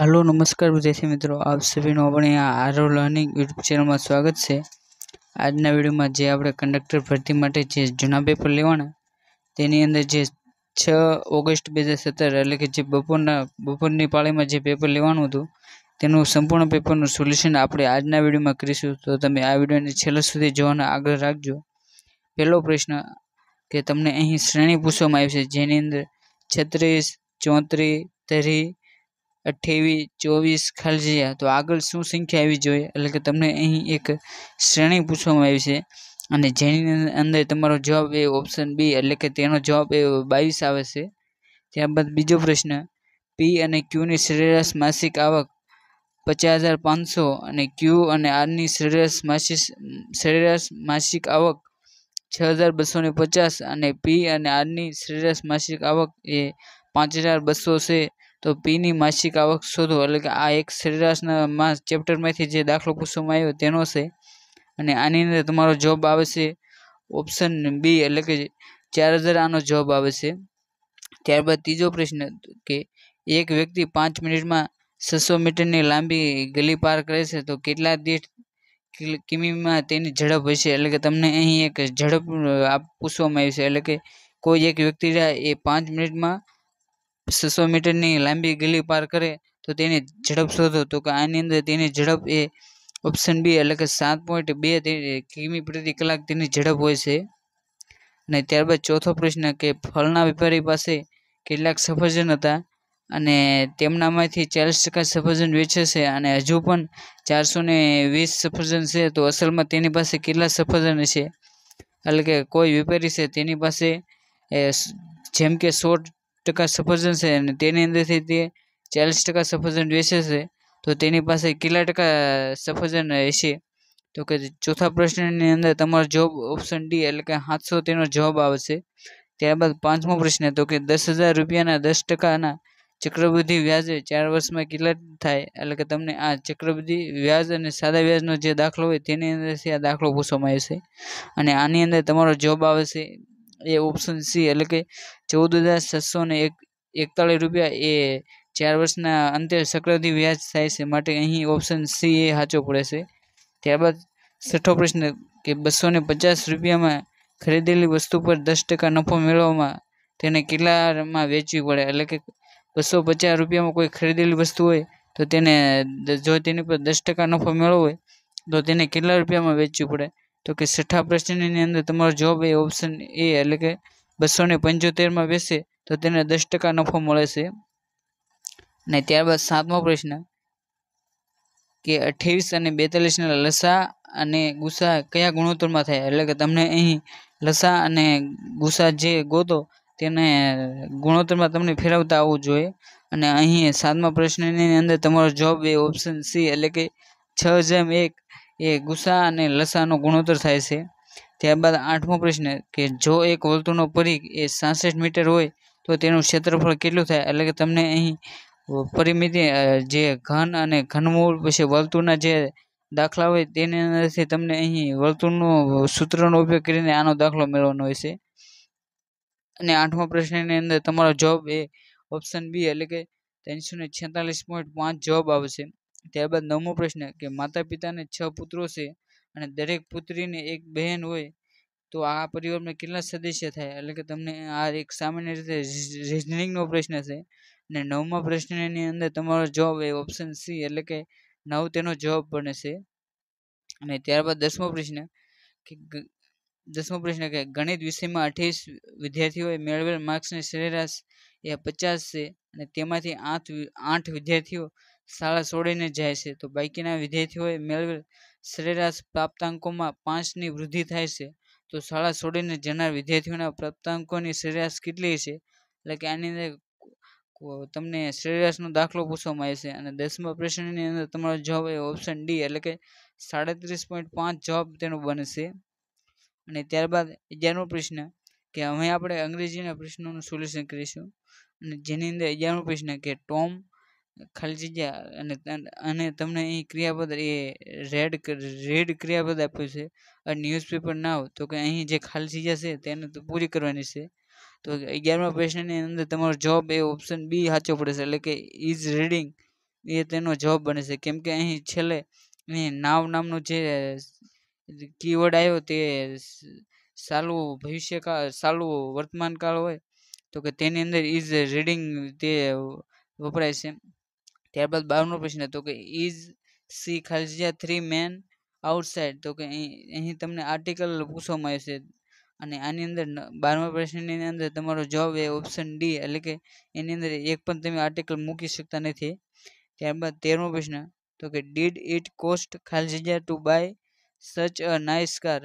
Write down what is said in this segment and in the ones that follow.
Hello નમસ્કાર વિદ્યાર્થી મિત્રો આપ સભીનું આપણે આ આરો લર્નિંગ યુટ્યુબ ચેનલમાં સ્વાગત છે આજના વિડીયોમાં જે આપણે કંડક્ટર ભરતી માટે જે જૂના પેપર લેવાના તેની અંદર જે છ ઓગસ્ટ બે હજાર સત્તર એટલે કે જે બપોરના બપોરની પાળીમાં જે પેપર લેવાનું હતું તેનું સંપૂર્ણ પેપરનું સોલ્યુશન આપણે આજના વિડીયોમાં કરીશું તો તમે આ વિડીયોને છેલ્લા સુધી જોવાનો આગ્રહ રાખજો પહેલો પ્રશ્ન કે તમને અહીં શ્રેણી પૂછવામાં આવી છે જેની અંદર છત્રીસ ચોત્રીસ તેરી અઠ્યાવીસ ચોવીસ ખલજીયા તો આગળ શું સંખ્યા આવી જોઈએ એટલે કે તમને અહીં એક શ્રેણી પૂછવામાં આવી છે અને જેની અંદર તમારો જવાબ એ ઓપ્શન બી એટલે કે તેનો જવાબ એ બાવીસ આવે છે ત્યારબાદ બીજો પ્રશ્ન પી અને ક્યુની સરેરાશ માસિક આવક પચાસ હજાર પાંચસો અને ક્યુ અને આરની સરેરાશ માસિક સરેરાશ માસિક આવક છ હજાર બસો ને પચાસ અને પી અને આરની સરેરાશ માસિક આવક એ પાંચ હજાર બસો છે તો પીની માસિક આવક શોધો એટલે કે આ એક સરેરાશના માસ ચેપ્ટરમાંથી જે દાખલો પૂછવામાં આવ્યો તેનો છે અને આની અંદર તમારો જોબ આવે છે ઓપ્શન બી એટલે કે ચાર હજાર આનો જોબ આવે છે ત્યારબાદ ત્રીજો પ્રશ્ન કે એક વ્યક્તિ પાંચ મિનિટમાં છસો મીટરની લાંબી ગલી પાર કરે છે તો કેટલા દીઠ કિમીમાં તેની ઝડપ હશે એટલે કે તમને અહીં એક ઝડપ પૂછવામાં આવી છે એટલે કે કોઈ એક વ્યક્તિ એ પાંચ મિનિટમાં છસો મીટરની લાંબી ગલી પાર કરે તો તેની ઝડપ શોધો તો કે આની અંદર તેની ઝડપ એ ઓપ્શન બી એટલે કે સાત પોઈન્ટ બે કિમી પ્રતિ કલાક તેની ઝડપ હોય છે અને ત્યારબાદ ચોથો પ્રશ્ન કે ફળના વેપારી પાસે કેટલાક સફરજન હતા અને તેમનામાંથી ચાલીસ ટકા સફરજન વેચે છે અને હજુ પણ ચારસો ને વીસ સફરજન છે તો અસલમાં તેની પાસે કેટલા સફરજન છે એટલે કે કોઈ વેપારી છે તેની પાસે જેમ કે સો ટકા સફરજન છે અને તેની અંદરથી તે ચાલીસ ટકા સફરજન વેચે છે તો તેની પાસે કેટલા ટકા સફરજન હશે તો કે ચોથા પ્રશ્નની અંદર તમારો જોબ ઓપ્શન ડી એટલે કે સાતસો તેનો જવાબ આવશે ત્યારબાદ પાંચમો પ્રશ્ન તો કે દસ હજાર રૂપિયાના દસ ટકાના ચક્રવૃદ્ધિ વ્યાજે ચાર વર્ષમાં કેટલા થાય એટલે કે તમને આ ચક્રવૃદ્ધિ વ્યાજ અને સાદા વ્યાજનો જે દાખલો હોય તેની અંદરથી આ દાખલો પૂછવામાં આવશે અને આની અંદર તમારો જોબ આવશે એ ઓપ્શન સી એટલે કે ચૌદ હજાર છસો ને એક એકતાળીસ રૂપિયા એ ચાર વર્ષના અંતે ચક્રવૃદ્ધિ વ્યાજ થાય છે માટે અહીં ઓપ્શન સી એ સાચો પડે છે ત્યારબાદ છઠ્ઠો પ્રશ્ન કે બસો ને પચાસ રૂપિયામાં ખરીદેલી વસ્તુ પર દસ ટકા નફો મેળવવામાં તેને કેટલામાં વેચવી પડે એટલે કે બસો પચાસ રૂપિયામાં કોઈ ખરીદેલી વસ્તુ હોય તો તેને જો તેની પર દસ ટકા નફો મેળવવો હોય તો તેને કેટલા રૂપિયામાં વેચવી પડે તો કે છઠ્ઠા પ્રશ્નની અંદર તમારો જવાબ એ ઓપ્શન એ એટલે કે બસો ને પંચોતેરમાં બેસે તો તેને દસ ટકા નફો મળે છે અને ત્યારબાદ સાતમો પ્રશ્ન કે અઠ્યાવીસ અને બેતાલીસના લસા અને ગુસ્સા કયા ગુણોત્તરમાં થાય એટલે કે તમને અહીં લસા અને ગુસ્સા જે ગોતો તેને ગુણોત્તરમાં તમને ફેરવતા આવવું જોઈએ અને અહીં સાતમા પ્રશ્નની અંદર તમારો જવાબ એ ઓપ્શન સી એટલે કે છ જેમ એક એ ગુસ્સા અને લસાનો ગુણોત્તર થાય છે ત્યારબાદ આઠમો પ્રશ્ન કે જો એક વર્તુળનો પરિઘ એ સાસઠ મીટર હોય તો તેનું ક્ષેત્રફળ કેટલું થાય એટલે કે તમને અહીં પરિમિતિ જે ઘન અને ઘનમૂળ પછી વર્તુળના જે દાખલા હોય તેની અંદરથી તમને અહીં વર્તુળનો સૂત્રનો ઉપયોગ કરીને આનો દાખલો મેળવવાનો હોય છે અને આઠમો પ્રશ્નની અંદર તમારો જવાબ એ ઓપ્શન બી એટલે કે ત્રણસો ને છેતાલીસ પોઈન્ટ પાંચ જવાબ આવશે ત્યારબાદ નવમો પ્રશ્ન કે માતા પિતાને છ પુત્રો છે અને દરેક પુત્રીને એક બહેન હોય તો આ પરિવારમાં કેટલા સદસ્ય થાય એટલે કે તમને આ એક સામાન્ય રીતે રિઝનિંગનો પ્રશ્ન છે અને નવમા પ્રશ્નની અંદર તમારો જવાબ એ ઓપ્શન સી એટલે કે નવ તેનો જવાબ બને છે અને ત્યારબાદ દસમો પ્રશ્ન કે દસમો પ્રશ્ન કે ગણિત વિષયમાં અઠ્યાવીસ વિદ્યાર્થીઓએ મેળવેલ માર્ક્સની સરેરાશ એ પચાસ છે અને તેમાંથી આઠ આઠ વિદ્યાર્થીઓ શાળા છોડીને જાય છે તો બાકીના વિદ્યાર્થીઓએ મેળવેલ સરેરાશ પ્રાપ્તાંકોમાં પાંચની વૃદ્ધિ થાય છે તો શાળા છોડીને જનાર વિદ્યાર્થીઓના પ્રાપ્તાંકોની સરેરાશ કેટલી છે એટલે કે આની અંદર તમને સરેરાશનો દાખલો પૂછવામાં આવે છે અને દસમા પ્રશ્નની અંદર તમારો જવાબ એ ઓપ્શન ડી એટલે કે સાડત્રીસ પોઈન્ટ પાંચ જવાબ તેનો બનશે અને ત્યારબાદ અગિયારમો પ્રશ્ન કે હવે આપણે અંગ્રેજીના પ્રશ્નોનું સોલ્યુશન કરીશું અને જેની અંદર અગિયારમો પ્રશ્ન કે ટોમ ખાલી જગ્યા અને અને તમને અહીં ક્રિયાપદ એ રેડ રેડ ક્રિયાપદ આપ્યું છે અને ન્યૂઝપેપર ના હોય તો કે અહીં જે ખાલી જગ્યા છે તેને તો પૂરી કરવાની છે તો અગિયારમા પ્રશ્નની અંદર તમારો જવાબ એ ઓપ્શન બી સાચો પડે છે એટલે કે ઇઝ રીડિંગ એ તેનો જવાબ બને છે કેમ કે અહીં છેલ્લે અહીં નાવ નામનું જે કીવર્ડ આવ્યો તે સાલું ભવિષ્યકાળ સાલું વર્તમાનકાળ હોય તો કે તેની અંદર ઇઝ રીડિંગ તે વપરાય છે ત્યારબાદ બારમો પ્રશ્ન તો કે ઇઝ સી ખાલસિયા થ્રી મેન આઉટસાઇડ તો કે અહીં તમને આર્ટિકલ પૂછવામાં આવશે અને આની અંદર બારમા પ્રશ્નની અંદર તમારો જવાબ એ ઓપ્શન ડી એટલે કે એની અંદર એક પણ તમે આર્ટિકલ મૂકી શકતા નથી ત્યારબાદ તેરમો પ્રશ્ન તો કે ડીડ ઇટ કોસ્ટ ખાલસિયા to buy such a nice car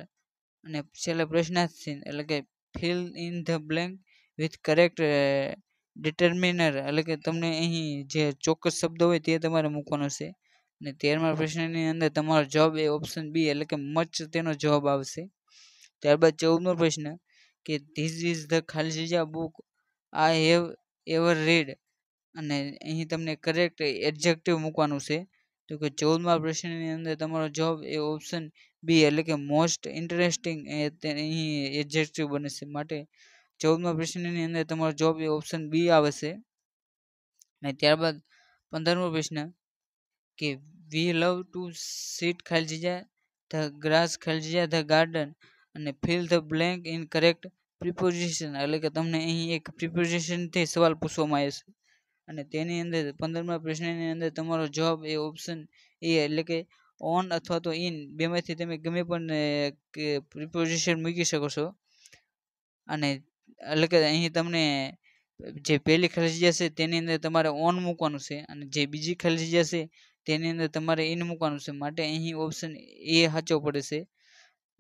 અને છેલ્લે પ્રશ્નાર્થ એટલે કે fill in the blank with correct determiner એટલે કે તમને અહીં જે ચોક્કસ શબ્દ હોય તે તમારે મૂકવાનો છે અને તેરમા પ્રશ્નની અંદર તમારો જવાબ એ ઓપ્શન બી એટલે કે મચ તેનો જવાબ આવશે ત્યારબાદ ચૌદમો પ્રશ્ન કે ધીસ ઇઝ ધ ખાલી જગ્યા book I have ever read અને અહીં તમને કરેક્ટ એડજેક્ટિવ મૂકવાનું છે તો કે ચૌદમા પ્રશ્નની અંદર તમારો જવાબ એ ઓપ્શન બી એટલે કે મોસ્ટ ઇન્ટરેસ્ટિંગ એ અહીં એડજેક્ટિવ બને છે માટે ચૌદમા પ્રશ્નની અંદર તમારો જવાબ એ ઓપ્શન બી આવશે અને ત્યારબાદ પંદરમો પ્રશ્ન કે વી લવ ટુ સીટ ખાલી જગ્યા ધ ગ્રાસ ખાલજીજા ધ ગાર્ડન અને fill the blank in correct preposition એટલે કે તમને અહીં એક પ્રિપોઝિશનથી સવાલ પૂછવામાં આવે છે અને તેની અંદર પંદરમા પ્રશ્નની અંદર તમારો જવાબ એ ઓપ્શન એ એટલે કે ઓન અથવા તો ઇન બેમાંથી તમે ગમે પણ પ્રિપોઝિશન મૂકી શકો છો અને અલકે અહીં તમને જે પહેલી ખાલી જગ્યા છે તેની અંદર તમારે ઓન મૂકવાનું છે અને જે બીજી ખાલી જગ્યા છે તેની અંદર તમારે ઇન મૂકવાનું છે માટે અહીં ઓપ્શન એ હાચો પડે છે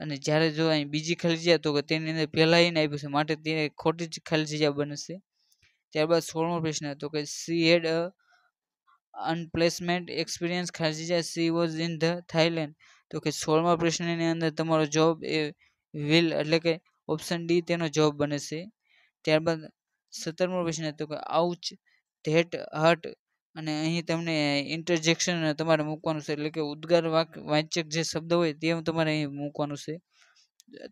અને જ્યારે જો અહીં બીજી ખાલી જગ્યા તો કે તેની અંદર પહેલે એ આયું છે માટે તે ખોટી જ ખાલી જગ્યા બનશે ત્યારબાદ 16મો પ્રશ્ન તો કે સી હેડ અનપ્લેસમેન્ટ એક્સપિરિયન્સ ખાલી જગ્યા she was in the Thailand તો કે 16માં પ્રશ્ન ની અંદર તમારો જોબ એ વિલ એટલે કે ઓપ્શન ડી તેનો જવાબ બને છે ત્યારબાદ સત્તરમો પ્રશ્ન હતો કે આઉચ ધેટ હટ અને અહીં તમને ઇન્ટરજેક્શન તમારે મૂકવાનું છે એટલે કે ઉદ્ગાર વાક વાંચક જે શબ્દ હોય તે તમારે અહીં મૂકવાનું છે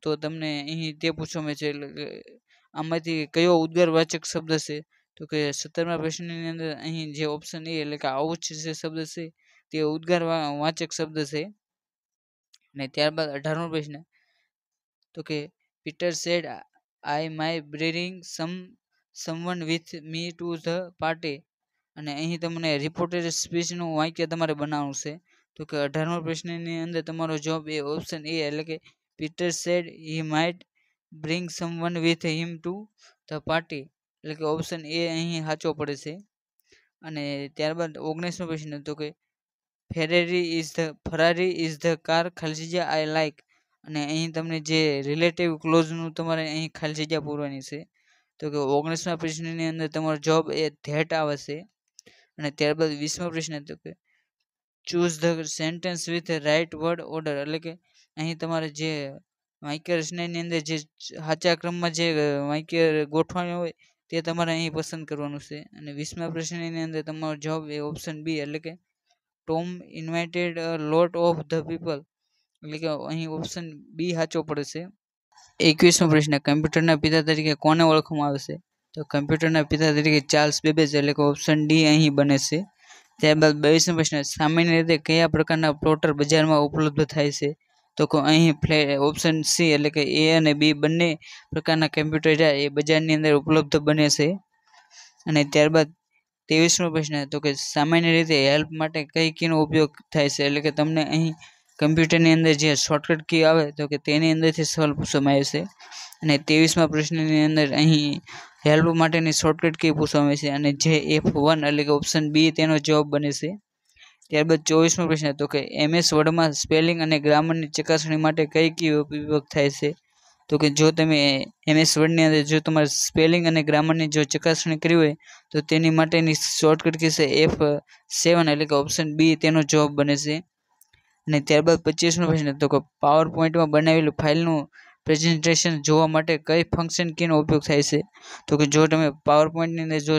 તો તમને અહીં તે પૂછવામાં છે એટલે કે આમાંથી કયો ઉદ્ગાર વાચક શબ્દ છે તો કે સત્તરમા પ્રશ્નની અંદર અહીં જે ઓપ્શન એ એટલે કે આઉચ જે શબ્દ છે તે ઉદ્ગાર વાચક શબ્દ છે અને ત્યારબાદ અઢારમો પ્રશ્ન તો કે Peter said, I might bring some someone with me to the party. અને અહીં તમને રિપોર્ટેડ સ્પીચનું વાક્ય તમારે બનાવવું છે તો કે અઢારમો પ્રશ્નની અંદર તમારો જવાબ એ ઓપ્શન એ એટલે કે Peter said he might bring someone with him to the party એટલે કે ઓપ્શન એ અહીં સાચો પડે છે અને ત્યારબાદ ઓગણીસમો પ્રશ્ન તો કે Ferrari is the Ferrari is the car ખલજીજા આઈ લાઇક અને અહીં તમને જે રિલેટિવ ક્લોઝનું તમારે અહીં ખાલી જગ્યા પૂરવાની છે તો કે ઓગણીસમા પ્રશ્નની અંદર તમારો જોબ એ ધેટ આવે છે અને ત્યારબાદ વીસમો પ્રશ્ન તો કે choose the sentence with right word order એટલે કે અહીં તમારે જે વાક્ય રચનાની અંદર જે સાચા ક્રમમાં જે વાક્ય ગોઠવાનું હોય તે તમારે અહીં પસંદ કરવાનું છે અને વીસમા પ્રશ્નની અંદર તમારો જોબ એ ઓપ્શન બી એટલે કે Tom invited lot of the people એટલે કે અહીં ઓપ્શન બી સાચો પડશે એકવીસમો પ્રશ્ન કમ્પ્યુટરના પિતા તરીકે કોને ઓળખવામાં આવશે તો કમ્પ્યુટરના પિતા તરીકે ચાર્લ્સ બેબેજ એટલે કે ઓપ્શન ડી અહીં બને છે ત્યારબાદ બાવીસમો પ્રશ્ન સામાન્ય રીતે કયા પ્રકારના પ્લોટર બજારમાં ઉપલબ્ધ થાય છે તો અહીં ફ્લે ઓપ્શન સી એટલે કે એ અને બી બંને પ્રકારના કમ્પ્યુટર એ બજારની અંદર ઉપલબ્ધ બને છે અને ત્યારબાદ ત્રેવીસમો પ્રશ્ન તો કે સામાન્ય રીતે હેલ્પ માટે કઈ કીનો ઉપયોગ થાય છે એટલે કે તમને અહીં કમ્પ્યુટરની અંદર જે શોર્ટકટ કી આવે તો કે તેની અંદરથી સવાલ પૂછવામાં આવે છે અને ત્રેવીસમાં પ્રશ્નની અંદર અહીં હેલ્પ માટેની શોર્ટકટ કી પૂછવામાં આવશે અને જે એફ વન એટલે કે ઓપ્શન બી તેનો જવાબ બને છે ત્યારબાદ ચોવીસમો પ્રશ્ન તો કે એમએસ વર્ડમાં સ્પેલિંગ અને ગ્રામરની ચકાસણી માટે કઈ કી ઉપયોગ થાય છે તો કે જો તમે એમએસ વર્ડની અંદર જો તમારે સ્પેલિંગ અને ગ્રામરની જો ચકાસણી કરી હોય તો તેની માટેની શોર્ટકટ કી છે એફ સેવન એટલે કે ઓપ્શન બી તેનો જવાબ બને છે અને ત્યારબાદ પચીસમો પ્રશ્ન તો કે પાવર પોઈન્ટમાં બનાવેલું ફાઇલનું પ્રેઝન્ટેશન જોવા માટે કઈ ફંક્શન કીનો ઉપયોગ થાય છે તો કે જો તમે પાવર પોઈન્ટની અંદર જો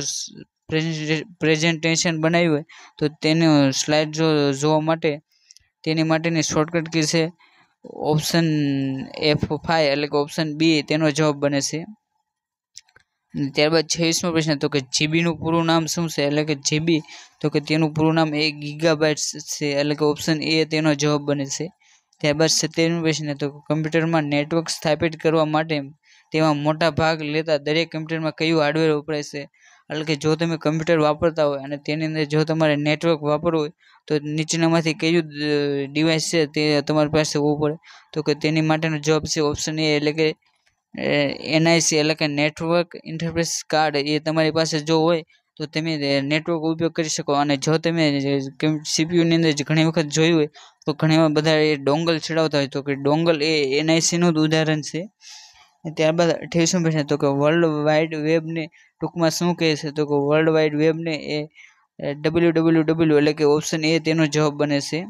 પ્રેઝન્ટેશન બનાવ્યું હોય તો તેનું સ્લાઇડ જો જોવા માટે તેની માટેની શોર્ટકટ કી છે ઓપ્શન એફ ફાઈ એટલે કે ઓપ્શન બી તેનો જવાબ બને છે અને ત્યારબાદ છવ્વીસમો પ્રશ્ન તો કે જીબીનું પૂરું નામ શું છે એટલે કે જીબી તો કે તેનું પૂરું નામ એ ગીગાબાઇટ્સ છે એટલે કે ઓપ્શન એ તેનો જવાબ બને છે ત્યારબાદ સત્યાવીસમો પ્રશ્ન તો કમ્પ્યુટરમાં નેટવર્ક સ્થાપિત કરવા માટે તેમાં મોટા ભાગ લેતા દરેક કમ્પ્યુટરમાં કયું હાર્ડવેર વપરાય છે એટલે કે જો તમે કમ્પ્યુટર વાપરતા હોય અને તેની અંદર જો તમારે નેટવર્ક વાપરવું હોય તો નીચેનામાંથી કયું ડિવાઇસ છે તે તમારી પાસે હોવું પડે તો કે તેની માટેનો જવાબ છે ઓપ્શન એ એટલે કે એનઆઈસી એટલે કે નેટવર્ક ઇન્ટરફેસ કાર્ડ એ તમારી પાસે જો હોય તો તમે નેટવર્ક ઉપયોગ કરી શકો અને જો તમે સીપીયુની અંદર ઘણી વખત જોયું હોય તો ઘણી બધા એ ડોંગલ ચડાવતા હોય તો કે ડોંગલ એ એનઆઈસીનું જ ઉદાહરણ છે ત્યારબાદ અઠ્યાવીસમો પ્રશ્ન તો કે વર્લ્ડ વાઇડ વેબને ટૂંકમાં શું કહે છે તો કે વર્લ્ડ વાઇડ વેબને એ ડબલ્યુ ડબલ્યુ ડબલ્યુ એટલે કે ઓપ્શન એ તેનો જવાબ બને છે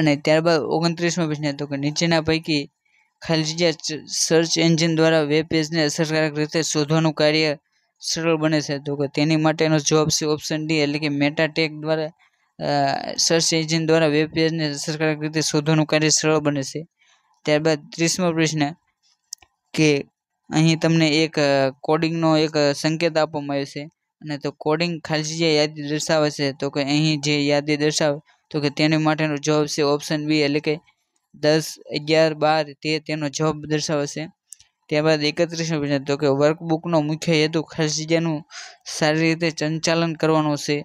અને ત્યારબાદ ઓગણત્રીસમો પ્રશ્ન તો કે નીચેના પૈકી ખાલી સર્ચ એન્જિન દ્વારા વેબ પેજને અસરકારક રીતે શોધવાનું કાર્ય સરળ બને છે તો કે તેની માટેનો જવાબ છે ઓપ્શન ડી એટલે કે મેટાટેક દ્વારા સર્ચ એન્જિન દ્વારા વેબ પેજને અસરકારક રીતે શોધવાનું કાર્ય સરળ બને છે ત્યારબાદ ત્રીસમો પ્રશ્ન કે અહીં તમને એક કોડિંગનો એક સંકેત આપવામાં આવ્યો છે અને તો કોડિંગ ખાલી જગ્યા યાદી દર્શાવે છે તો કે અહીં જે યાદી દર્શાવે તો કે તેની માટેનો જવાબ છે ઓપ્શન બી એટલે કે દસ અગિયાર બાર તેર તેમનો જવાબ દર્શાવશે ત્યારબાદ એકત્રીસનો પ્રશ્ન તો કે વર્કબુકનો મુખ્ય હેતુ ખસજાનું સારી રીતે સંચાલન કરવાનો છે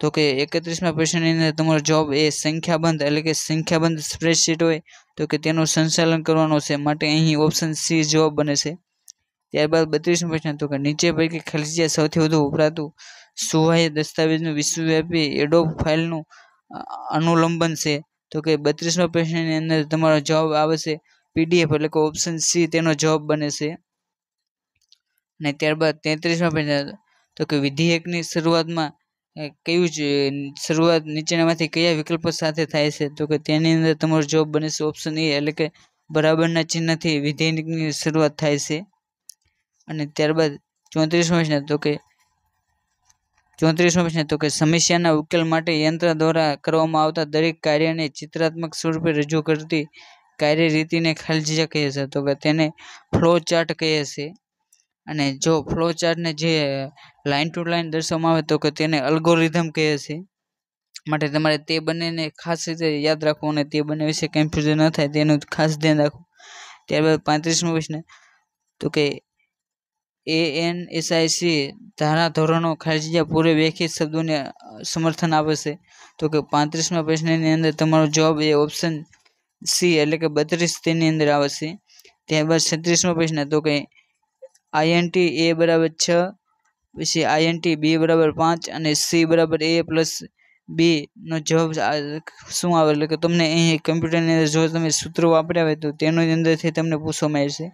તો કે એકત્રીસમાં પ્રશ્નની અંદર તમારો જોબ એ સંખ્યાબંધ એટલે કે સંખ્યાબંધ સ્પ્રેડશીટ હોય તો કે તેનું સંચાલન કરવાનો છે માટે અહીં ઓપ્શન સી જવાબ બને છે ત્યારબાદ બત્રીસમો પ્રશ્ન તો કે નીચે પૈકી ખલસિયા સૌથી વધુ વપરાતું સુવાહ્ય દસ્તાવેજનું વિશ્વવ્યાપી એડોબ ફાઇલનું અનુલંબન છે તો કે બત્રીસમો પ્રશ્નની અંદર તમારો જવાબ આવશે પીડીએફ એટલે કે ઓપ્શન સી તેનો જવાબ બને છે અને ત્યારબાદ તેત્રીસમો પ્રશ્ન તો કે વિધેયકની શરૂઆતમાં કયું જ શરૂઆત નીચેનામાંથી કયા વિકલ્પો સાથે થાય છે તો કે તેની અંદર તમારો જવાબ બને છે ઓપ્શન એ એટલે કે બરાબરના ચિહ્નથી વિધેયકની શરૂઆત થાય છે અને ત્યારબાદ ચોત્રીસમો પ્રશ્ન તો કે ચોત્રીસમો પ્રશ્ન તો કે સમસ્યાના ઉકેલ માટે યંત્ર દ્વારા કરવામાં આવતા દરેક કાર્યને ચિત્રાત્મક સ્વરૂપે રજૂ કરતી કાર્ય રીતિને ખલજીજા કહે છે તો કે તેને ફ્લો ચાર્ટ કહે છે અને જો ફ્લો ચાર્ટને જે લાઇન ટુ લાઇન દર્શાવવામાં આવે તો કે તેને અલ્ગોરિધમ કહે છે માટે તમારે તે બંનેને ખાસ રીતે યાદ રાખવું અને તે બંને વિશે કન્ફ્યુઝન ન થાય તેનું ખાસ ધ્યાન રાખવું ત્યારબાદ પાંત્રીસમો પ્રશ્ન તો કે એએનએસઆઈસી ધારા ધોરણો ખાલી જગ્યા પૂરે વ્યાખ્યાત શબ્દોને સમર્થન આપશે તો કે પાંત્રીસમાં પ્રશ્નની અંદર તમારો જવાબ એ ઓપ્શન સી એટલે કે બત્રીસ તેની અંદર આવશે ત્યારબાદ છત્રીસમો પ્રશ્ન તો કે આઈએનટી એ બરાબર છ પછી આઈએનટી બી બરાબર પાંચ અને સી બરાબર એ પ્લસ બીનો જવાબ શું આવે એટલે કે તમને અહીં કમ્પ્યુટરની અંદર જો તમે સૂત્રો વાપર્યા હોય તો તેની અંદરથી તમને પૂછવામાં આવશે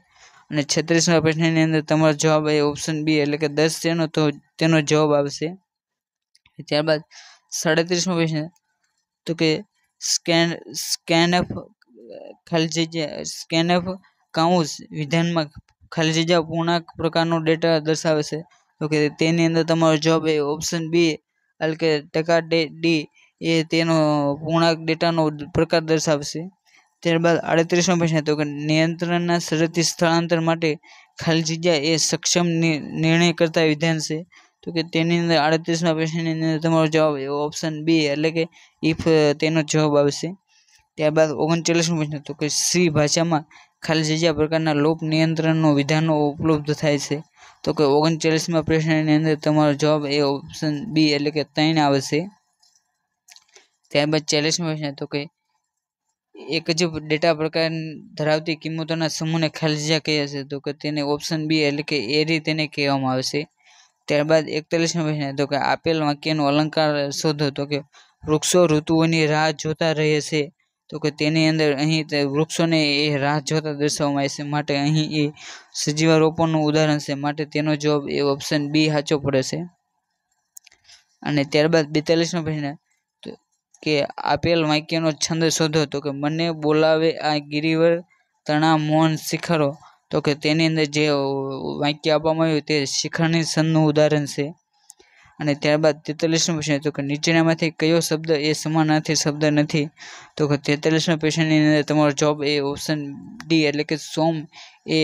અને છત્રીસમાં પ્રશ્નની અંદર તમારો જવાબ એ ઓપ્શન બી એટલે કે દસ તેનો તો તેનો જવાબ આવશે ત્યારબાદ સાડત્રીસમો પ્રશ્ન તો કે સ્કેન સ્કેનઅપ ખાલી જગ્યા સ્કેનઅપ કાઉન્સ વિધાનમાં ખાલી જગ્યા પૂર્ણાંક પ્રકારનો ડેટા દર્શાવે છે તો કે તેની અંદર તમારો જવાબ એ ઓપ્શન બી એટલે કે ટકા ડી એ તેનો પૂર્ણાંક ડેટાનો પ્રકાર દર્શાવશે ત્યારબાદ આડત્રીસમો પ્રશ્ન હતો કે નિયંત્રણના શરતી સ્થળાંતર માટે ખાલી જગ્યા એ સક્ષમ નિર્ણય કરતા વિધાન છે તો કે તેની અંદર આડત્રીસમા પ્રશ્નની અંદર તમારો જવાબ એવો ઓપ્શન બી એટલે કે ઇફ તેનો જવાબ આવશે ત્યારબાદ ઓગણચાલીસમો પ્રશ્ન તો કે સી ભાષામાં ખાલી જગ્યા પ્રકારના લોપ નિયંત્રણનો વિધાનો ઉપલબ્ધ થાય છે તો કે ઓગણચાલીસમાં પ્રશ્નની અંદર તમારો જવાબ એ ઓપ્શન બી એટલે કે ત્રણ આવશે ત્યારબાદ ચાલીસમો પ્રશ્ન તો કે એક જ ડેટા પ્રકાર ધરાવતી કિંમતોના સમૂહને ખાલજા કહે છે તો કે તેને ઓપ્શન બી એટલે કે એરી તેને કહેવામાં આવે છે ત્યારબાદ એકતાલીસમો પ્રશ્ન તો કે આપેલ વાક્યનો અલંકાર શોધો તો કે વૃક્ષો ઋતુઓની રાહ જોતા રહે છે તો કે તેની અંદર અહીં તે વૃક્ષોને એ રાહ જોતા દર્શાવવામાં આવે છે માટે અહીં એ સજીવા રોપણનું ઉદાહરણ છે માટે તેનો જવાબ એ ઓપ્શન બી સાચો પડે છે અને ત્યારબાદ બેતાલીસમો પ્રશ્ન કે આપેલ વાક્યનો છંદ શોધો તો કે મને બોલાવે આ ગિરિવર તણા મોહન શિખરો તો કે તેની અંદર જે વાક્ય આપવામાં આવ્યું તે શિખરની છંદનું ઉદાહરણ છે અને ત્યારબાદ તેતાલીસનું પ્રશ્ન તો કે નીચેનામાંથી કયો શબ્દ એ સમાનાર્થી શબ્દ નથી તો કે તેતાલીસના પ્રશ્નની અંદર તમારો જોબ એ ઓપ્શન ડી એટલે કે સોમ એ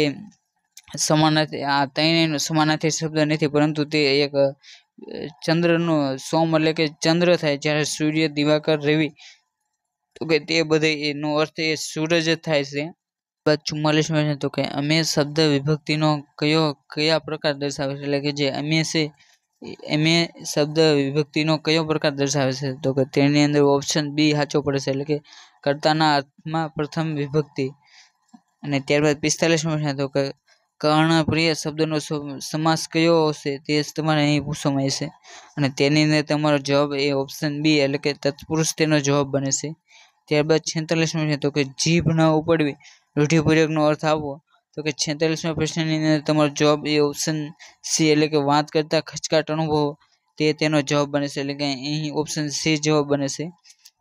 સમાનાર્થી આ ત્રણેયનો સમાનાર્થી શબ્દ નથી પરંતુ તે એક ચંદ્રનો સોમ એટલે કે ચંદ્ર થાય જ્યારે સૂર્ય દિવાકર રવિ તો કે તે બધે એનો અર્થ એ સૂરજ થાય છે બાદ ચુમ્માલીસમાં છે તો કે અમે શબ્દ વિભક્તિનો કયો કયા પ્રકાર દર્શાવે છે એટલે કે જે અમે છે એમે શબ્દ વિભક્તિનો કયો પ્રકાર દર્શાવે છે તો કે તેની અંદર ઓપ્શન બી સાચો પડે છે એટલે કે કર્તાના અર્થમાં પ્રથમ વિભક્તિ અને ત્યારબાદ પિસ્તાલીસ છે તો કે કર્ણપ્રિય શબ્દનો સમાસ કયો હશે તે તમારે અહીં પૂછવામાં આવશે અને તેની અંદર તમારો જવાબ એ ઓપ્શન બી એટલે કે તત્પુરુષ તેનો જવાબ બને છે ત્યારબાદ છેતાલીસમાં છે તો કે જીભ ન ઉપડવી રૂઢિપૂર્વકનો અર્થ આપવો તો કે છેતાલીસમાં પ્રશ્નની અંદર તમારો જવાબ એ ઓપ્શન સી એટલે કે વાત કરતાં ખચકાટ અનુભવો તે તેનો જવાબ બને છે એટલે કે અહીં ઓપ્શન સી જવાબ બને છે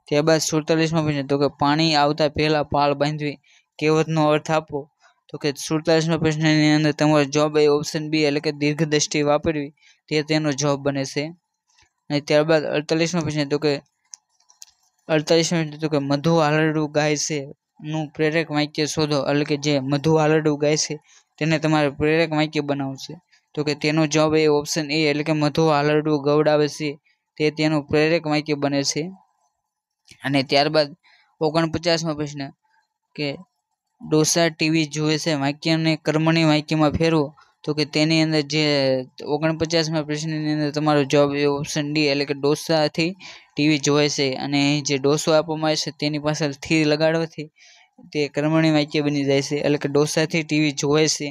ત્યારબાદ સુડતાલીસમાં પ્રશ્ન તો કે પાણી આવતા પહેલાં પાલ બાંધવી કહેવતનો અર્થ આપવો તો કે સુડતાલીસમા પ્રશ્નની અંદર તમારો જવાબ એ ઓપ્શન બી એટલે કે દીર્ઘદ્રષ્ટિ વાપરવી તે તેનો જવાબ બને છે અને ત્યારબાદ અડતાલીસમો પ્રશ્ન તો કે અડતાલીસમો તો કે મધુ હાલરડું ગાય છે નું પ્રેરક વાક્ય શોધો એટલે કે જે મધુ હાલરડું ગાય છે તેને તમારે પ્રેરક વાક્ય બનાવવું છે તો કે તેનો જવાબ એ ઓપ્શન એ એટલે કે મધુ હાલરડું ગવડાવે છે તે તેનું પ્રેરક વાક્ય બને છે અને ત્યારબાદ ઓગણપચાસમો પ્રશ્ન કે ડોસા ટીવી જુએ છે વાક્યને કર્મણી વાક્યમાં ફેરવો તો કે તેની અંદર જે ઓગણપચાસમાં પ્રશ્નની અંદર તમારો જવાબ એ ઓપ્શન ડી એટલે કે ડોસાથી ટીવી જોવે છે અને જે ડોસો આપવામાં આવે છે તેની પાછળ થી લગાડવાથી તે કર્મણી વાક્ય બની જાય છે એટલે કે ડોસાથી ટીવી જોવે છે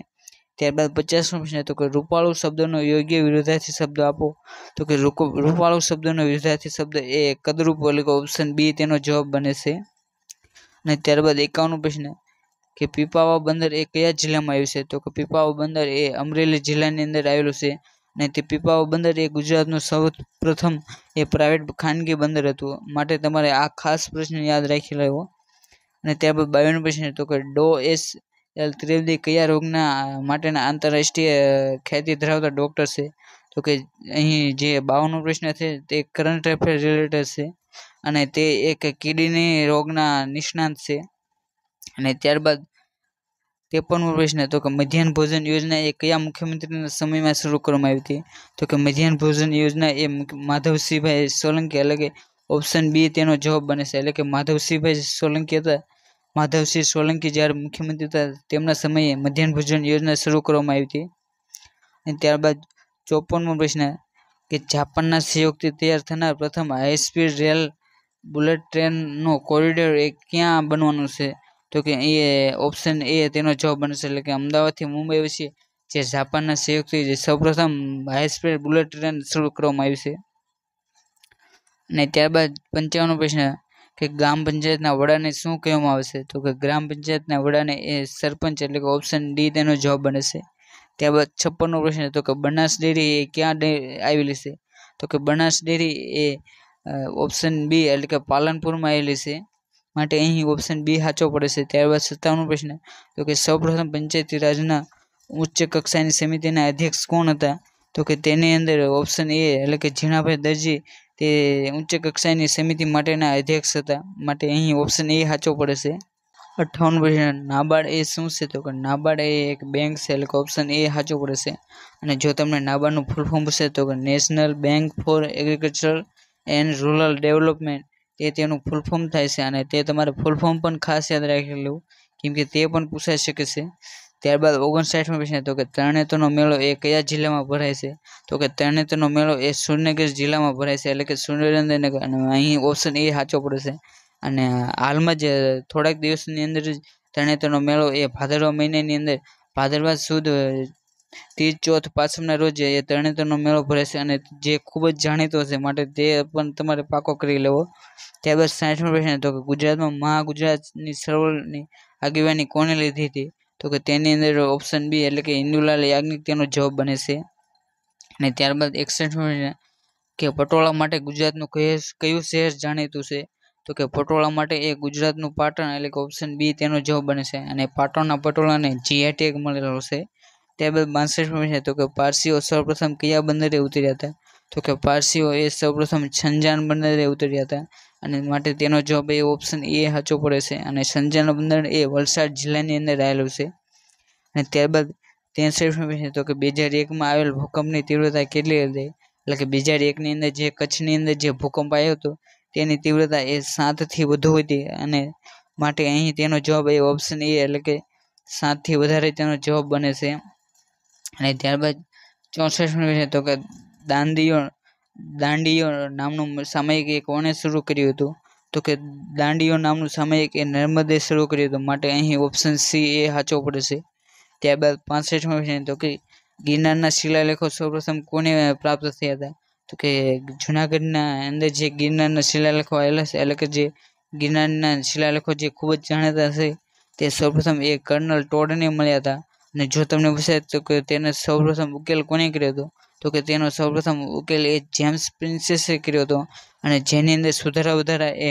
ત્યારબાદ પચાસમો પ્રશ્ન તો કે રૂપાળુ શબ્દનો યોગ્ય વિરોધાર્થી શબ્દ આપો તો કે રૂપાળુ શબ્દનો વિરોધાર્થી શબ્દ એ કદરૂપ એટલે કે ઓપ્શન બી તેનો જવાબ બને છે અને ત્યારબાદ એકાવનમો પ્રશ્ન કે પીપાવા બંદર એ કયા જિલ્લામાં આવ્યું છે તો કે પીપાવા બંદર એ અમરેલી જિલ્લાની અંદર આવેલું છે અને તે પીપાવા બંદર એ ગુજરાતનું સૌ પ્રથમ એ પ્રાઇવેટ ખાનગી બંદર હતું માટે તમારે આ ખાસ પ્રશ્ન યાદ રાખી લેવો અને ત્યારબાદ બાયોનો પ્રશ્ન તો કે ડો એસ એલ ત્રિવેદી કયા રોગના માટેના આંતરરાષ્ટ્રીય ખ્યાતિ ધરાવતા ડૉક્ટર છે તો કે અહીં જે બાવનો પ્રશ્ન છે તે કરંટ અફેર રિલેટેડ છે અને તે એક કિડની રોગના નિષ્ણાંત છે અને ત્યારબાદ ત્રેપનમો પ્રશ્ન તો કે મધ્યાહન ભોજન યોજના એ કયા મુખ્યમંત્રીના સમયમાં શરૂ કરવામાં આવી હતી તો કે મધ્યાહન ભોજન યોજના એ માધવસિંહભાઈ સોલંકી એટલે કે ઓપ્શન બી તેનો જવાબ બને છે એટલે કે માધવસિંહભાઈ સોલંકી હતા માધવસિંહ સોલંકી જ્યારે મુખ્યમંત્રી હતા તેમના સમયે મધ્યાહન ભોજન યોજના શરૂ કરવામાં આવી હતી અને ત્યારબાદ ચોપનમો પ્રશ્ન કે જાપાનના સહયોગથી તૈયાર થનાર પ્રથમ હાઈસ્પીડ રેલ બુલેટ ટ્રેનનો કોરિડોર એ ક્યાં બનવાનો છે તો કે એ ઓપ્શન એ તેનો જવાબ બનશે એટલે કે અમદાવાદથી મુંબઈ વચ્ચે જે જાપાનના જે સૌપ્રથમ હાઈ સ્પીડ બુલેટ ટ્રેન શરૂ કરવામાં આવી છે અને ત્યારબાદ પંચાવનો પ્રશ્ન કે ગ્રામ પંચાયતના વડાને શું કહેવામાં આવશે તો કે ગ્રામ પંચાયતના વડાને એ સરપંચ એટલે કે ઓપ્શન ડી તેનો જવાબ બનશે ત્યારબાદ છપ્પનનો પ્રશ્ન તો કે બનાસ ડેરી એ ક્યાં આવેલી છે તો કે બનાસ ડેરી એ ઓપ્શન બી એટલે કે પાલનપુરમાં આવેલી છે માટે અહીં ઓપ્શન બી સાચો પડે છે ત્યારબાદ સત્તાવનમો પ્રશ્ન તો કે સૌપ્રથમ પંચાયતી રાજના ઉચ્ચ કક્ષાની સમિતિના અધ્યક્ષ કોણ હતા તો કે તેની અંદર ઓપ્શન એ એટલે કે ઝીણાભાઈ દરજી તે ઉચ્ચ કક્ષાની સમિતિ માટેના અધ્યક્ષ હતા માટે અહીં ઓપ્શન એ સાચો પડે છે અઠ્ઠાવન પ્રશ્ન નાબાર્ડ એ શું છે તો કે નાબાર્ડ એ એક બેંક છે એટલે કે ઓપ્શન એ સાચો પડે છે અને જો તમને નાબાર્ડનું ફૂલ ફોર્મ પૂછે તો કે National Bank for Agriculture and Rural Development તે તેનું ફૂલ ફોર્મ થાય છે અને તે તમારે ફૂલ ફોર્મ પણ ખાસ યાદ રાખી લેવું કેમ કે તે પણ પૂછાઈ શકે છે ત્યારબાદ ઓગણસાઠમાં પ્રશ્ન તો કે તરણેતરનો મેળો એ કયા જિલ્લામાં ભરાય છે તો કે તરણેતરનો મેળો એ સુરેન્દ્રનગર જિલ્લામાં ભરાય છે એટલે કે સુરેન્દ્રનગર અને અહીં ઓપ્શન એ સાચો પડશે અને હાલમાં જ થોડાક દિવસની અંદર જ તરણેતરનો મેળો એ ભાદરવા મહિનાની અંદર ભાદરવા સુદ ત્રીજ ચોથ પાછળના રોજ એ તરણેતરનો મેળો ભરે છે અને જે ખૂબ જ જાણીતો છે માટે તે પણ તમારે પાકો કરી લેવો ત્યારબાદ સાઠમો પ્રશ્ન તો કે ગુજરાતમાં મહા ગુજરાતની સરોવરની આગેવાની કોને લીધી હતી તો કે તેની અંદર ઓપ્શન બી એટલે કે ઇન્દુલાલ યાજ્ઞિક તેનો જવાબ બને છે અને ત્યારબાદ એકસઠમો કે પટોળા માટે ગુજરાતનું કયું શહેર જાણીતું છે તો કે પટોળા માટે એ ગુજરાતનું પાટણ એટલે કે ઓપ્શન બી તેનો જવાબ બને છે અને પાટણના પટોળાને જીઆઈ ટેગ મળેલો છે ત્યારબાદ ટ્રાન્સલેશન છે તો કે પારસીઓ સૌપ્રથમ કયા બંદરે ઉતર્યા હતા તો કે પારસીઓ એ સૌપ્રથમ છંજાન બંદરે ઉતર્યા હતા અને માટે તેનો જવાબ એ ઓપ્શન એ સાચો પડે છે અને સંજાન બંદર એ વલસાડ જિલ્લાની અંદર આવેલું છે અને ત્યારબાદ ત્યાંસઠ છે તો કે બે હજાર એકમાં આવેલ ભૂકંપની તીવ્રતા કેટલી હતી એટલે કે બે હજાર એકની અંદર જે કચ્છની અંદર જે ભૂકંપ આવ્યો હતો તેની તીવ્રતા એ સાતથી વધુ હતી અને માટે અહીં તેનો જવાબ એ ઓપ્શન એ એટલે કે સાતથી વધારે તેનો જવાબ બને છે અને ત્યારબાદ ચોસઠમી મિનિટ તો કે દાંડીઓ દાંડીઓ નામનું સામયિક એ કોણે શરૂ કર્યું હતું તો કે દાંડીયો નામનું સામયિક એ નર્મદે શરૂ કર્યું હતું માટે અહીં ઓપ્શન સી એ સાચો પડશે ત્યારબાદ પાસઠમી મિનિટ તો કે ગિરનારના શિલાલેખો સૌપ્રથમ કોને પ્રાપ્ત થયા હતા તો કે જૂનાગઢના અંદર જે ગિરનારના શિલાલેખો આવેલા છે એટલે કે જે ગિરનારના શિલાલેખો જે ખૂબ જ જાણીતા છે તે સૌપ્રથમ એ કર્નલ ટોડને મળ્યા હતા અને જો તમને પૂછાય તો કે તેને સૌપ્રથમ ઉકેલ કોને કર્યો હતો તો કે તેનો સૌપ્રથમ ઉકેલ એ જેમ્સ પ્રિન્સેસે કર્યો હતો અને જેની અંદર સુધારા વધારા એ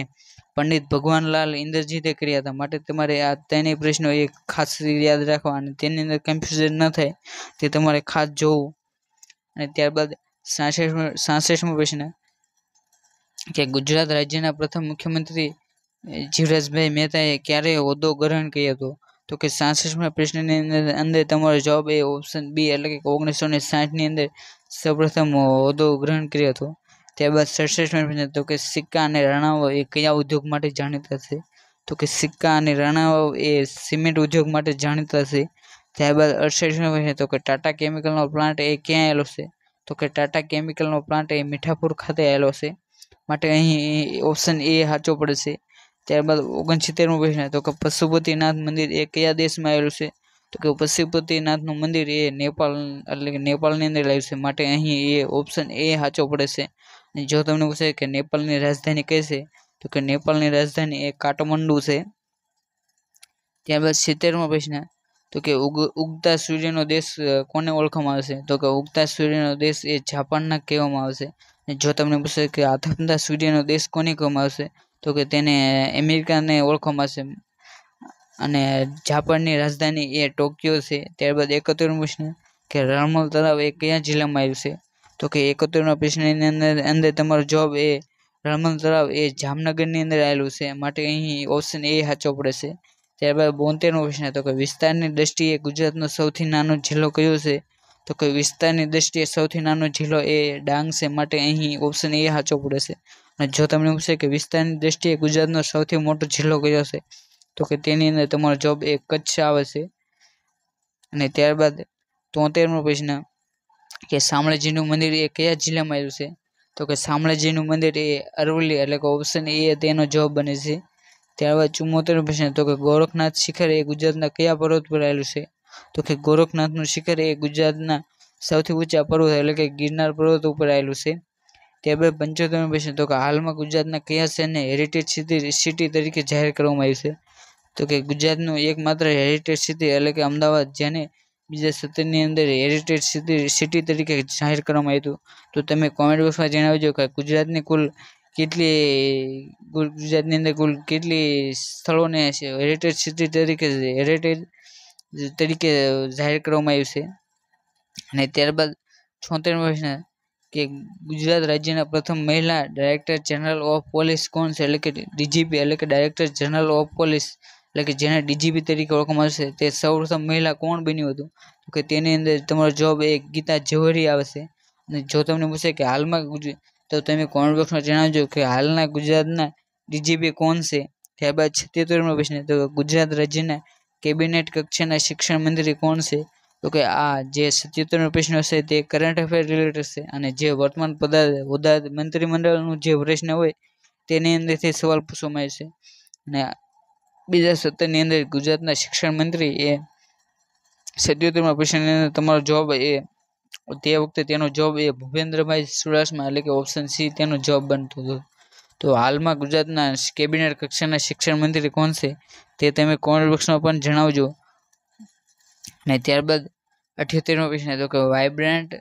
પંડિત ભગવાનલાલ ઇન્દ્રજીતે કર્યા હતા માટે તમારે આ તેને પ્રશ્નો એ ખાસ યાદ રાખવા અને તેની અંદર કન્ફ્યુઝન ન થાય તે તમારે ખાસ જોવું અને ત્યારબાદ સાસઠમો પ્રશ્ન કે ગુજરાત રાજ્યના પ્રથમ મુખ્યમંત્રી જીવરાજભાઈ મહેતાએ ક્યારે હોદ્દો ગ્રહણ કર્યો હતો તો કે સાસઠમાં પ્રશ્નની અંદર અંદર તમારો જવાબ એ ઓપ્શન બી એટલે કે ઓગણીસો ને સાઠની અંદર સૌપ્રથમ હોદ્દો ગ્રહણ કર્યો હતો ત્યારબાદ સડસઠમાં પ્રશ્ન તો કે સિક્કા અને રણાવો એ કયા ઉદ્યોગ માટે જાણીતા છે તો કે સિક્કા અને રણાવો એ સિમેન્ટ ઉદ્યોગ માટે જાણીતા છે ત્યારબાદ અડસઠમાં પ્રશ્ન તો કે ટાટા કેમિકલનો પ્લાન્ટ એ ક્યાં આવેલો છે તો કે ટાટા કેમિકલનો પ્લાન્ટ એ મીઠાપુર ખાતે આવેલો છે માટે અહીં ઓપ્શન એ સાચો પડશે ત્યારબાદ 69મું પ્રશ્ન તો કે પશુપતિનાથ મંદિર એકયા દેશમાં આવેલું છે તો કે પશુપતિનાથનું મંદિર એ નેપાળ એટલે કે નેપાળની અંદર આવે છે માટે અહીં એ ઓપ્શન એ સાચો પડે છે અને જો તમને પૂછે કે નેપાળની રાજધાની કઈ છે તો કે નેપાળની રાજધાની એ કાટોમંડુ છે ત્યારબાદ 70મું પ્રશ્ન તો કે ઉગતા સૂર્યનો દેશ કોને ઓળખવામાં આવે છે તો કે ઉગતા સૂર્યનો દેશ એ છાપાનના કેવામાં આવે છે અને જો તમને પૂછે કે આ ધપતા સૂર્યનો દેશ કોને કમ આવે છે તો કે તેને અમેરિકાને ઓળખવામાં છે અને જાપાનની રાજધાની એ ટોક્યો છે ત્યારબાદ એકોતેરમો કે રણમલ તળાવ એ કયા જિલ્લામાં આવ્યું છે તો કે એકોતેરમા પ્રશ્નની અંદર અંદર તમારો જવાબ એ રણમલ તળાવ એ જામનગરની અંદર આવેલું છે માટે અહીં ઓપ્શન એ સાચો પડે છે ત્યારબાદ બોતેરમો પ્રશ્ન તો કે વિસ્તારની દ્રષ્ટિએ ગુજરાતનો સૌથી નાનો જિલ્લો કયો છે તો કે વિસ્તારની દ્રષ્ટિએ સૌથી નાનો જિલ્લો એ ડાંગ છે માટે અહીં ઓપ્શન એ સાચો પડે છે અને જો તમને પૂછે કે વિસ્તારની દ્રષ્ટિએ ગુજરાતનો સૌથી મોટો જિલ્લો કયો છે તો કે તેની અંદર તમારો જોબ એ કચ્છ આવે છે અને ત્યારબાદ તોતેરમો પ્રશ્ન કે શામળાજીનું મંદિર એ કયા જિલ્લામાં આવ્યું છે તો કે શામળાજીનું મંદિર એ અરવલ્લી એટલે કે ઓપ્શન એ તેનો જોબ બને છે ત્યારબાદ ચુમ્મોતેરમો પ્રશ્ન તો કે ગોરખનાથ શિખર એ ગુજરાતના કયા પર્વત પર આવેલું છે તો કે ગોરખનાથનું શિખર એ ગુજરાતના સૌથી ઊંચા પર્વત એટલે કે ગિરનાર પર્વત ઉપર આવેલું છે તે બે પંચોતેરમી પ્રશ્ન તો કે હાલમાં ગુજરાતના કયા શહેરને હેરિટેજ સિટી સિટી તરીકે જાહેર કરવામાં આવી છે તો કે ગુજરાતનું એકમાત્ર હેરિટેજ સિટી એટલે કે અમદાવાદ જેને બીજા સત્રની અંદર હેરિટેજ સિટી સિટી તરીકે જાહેર કરવામાં આવ્યું તો તમે કોમેન્ટ બોક્સમાં જણાવજો કે ગુજરાતની કુલ કેટલી ગુજરાતની અંદર કુલ કેટલી સ્થળોને હેરિટેજ સિટી તરીકે હેરિટેજ તરીકે જાહેર કરવામાં આવ્યું છે અને ત્યારબાદ છોતેર વર્ષના કે ગુજરાત રાજ્યના પ્રથમ મહિલા ડાયરેક્ટર જનરલ ઓફ પોલીસ કોણ છે એટલે કે ડીજીપી એટલે કે ડાયરેક્ટર જનરલ ઓફ પોલીસ એટલે કે જેને ડીજીપી તરીકે ઓળખવામાં આવશે તે સૌપ્રથમ મહિલા કોણ બન્યું હતું તો કે તેની અંદર તમારો જવાબ એ ગીતા ઝવેરી આવશે અને જો તમને પૂછે કે હાલમાં તો તમે કોમેન્ટ બોક્સમાં જણાવજો કે હાલના ગુજરાતના ડીજીપી કોણ છે ત્યારબાદ છત્તેરમો પ્રશ્ન તો ગુજરાત રાજ્યના કેબિનેટ કક્ષાના શિક્ષણ મંત્રી કોણ છે તો કે આ જે સત્યોતેરનો પ્રશ્ન હશે તે કરંટ અફેર રિલેટેડ છે અને જે વર્તમાન પદાર્થ હોદ્દા મંત્રીમંડળનું જે પ્રશ્ન હોય તેની અંદરથી સવાલ પૂછવામાં આવે છે અને બીજા સત્રની અંદર ગુજરાતના શિક્ષણ મંત્રી એ સત્યોતેરમાં પ્રશ્નની અંદર તમારો જવાબ એ તે વખતે તેનો જવાબ એ ભૂપેન્દ્રભાઈ ચુડાસમા એટલે કે ઓપ્શન સી તેનો જવાબ બનતો હતો તો હાલમાં ગુજરાતના કેબિનેટ કક્ષાના શિક્ષણ મંત્રી કોણ છે તે તમે કોમેન્ટ બોક્સમાં પણ જણાવજો ને ત્યારબાદ અઠ્યોતેરમો પ્રશ્ન તો કે વાઇબ્રન્ટ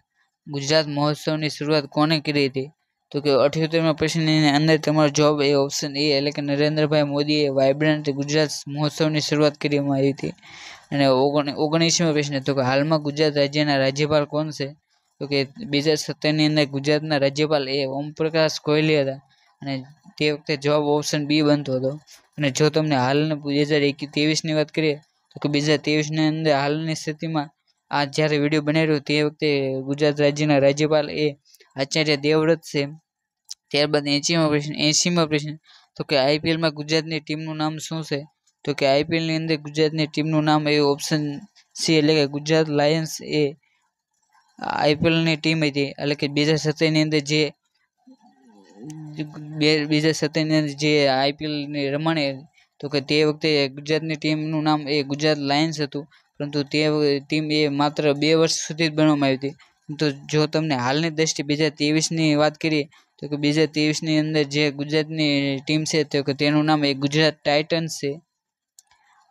ગુજરાત મહોત્સવની શરૂઆત કોને કરી હતી તો કે અઠ્યોતેરમો પ્રશ્નની અંદર તમારો જવાબ એ ઓપ્શન એ એટલે કે નરેન્દ્રભાઈ મોદીએ વાઇબ્રન્ટ ગુજરાત મહોત્સવની શરૂઆત કરવામાં આવી હતી અને ઓગણીસમો પ્રશ્ન તો કે હાલમાં ગુજરાત રાજ્યના રાજ્યપાલ કોણ છે તો કે બે હજાર સત્તરની અંદર ગુજરાતના રાજ્યપાલ એ ઓમપ્રકાશ કોહલી હતા અને તે વખતે જવાબ ઓપ્શન બી બનતો હતો અને જો તમને હાલને બે હજાર એક ત્રેવીસની વાત કરીએ તો કે બીજા હજાર ત્રેવીસની અંદર હાલની સ્થિતિમાં આ જ્યારે વિડીયો બનાવ્યો તે વખતે ગુજરાત રાજ્યના રાજ્યપાલ એ આચાર્ય દેવવ્રત છે ત્યારબાદ એંશીમાં પ્રશ્ન એંશીમાં પ્રશ્ન તો કે આઈપીએલમાં ગુજરાતની ટીમનું નામ શું છે તો કે આઈપીએલની અંદર ગુજરાતની ટીમનું નામ એ ઓપ્શન સી એટલે કે ગુજરાત લાયન્સ એ આઈપીએલની ટીમ હતી એટલે કે બે હજાર સત્તરની અંદર જે બે હજાર સત્તરની અંદર જે આઈપીએલની રમાણી તો કે તે વખતે ગુજરાતની ટીમનું નામ એ ગુજરાત લાયન્સ હતું પરંતુ તે ટીમ એ માત્ર બે વર્ષ સુધી જ બનાવવામાં આવી હતી તો જો તમને હાલની દ્રષ્ટિ બે હજાર ત્રેવીસની વાત કરીએ તો કે બે હજાર ત્રેવીસની અંદર જે ગુજરાતની ટીમ છે તો કે તેનું નામ એ ગુજરાત ટાઇટન્સ છે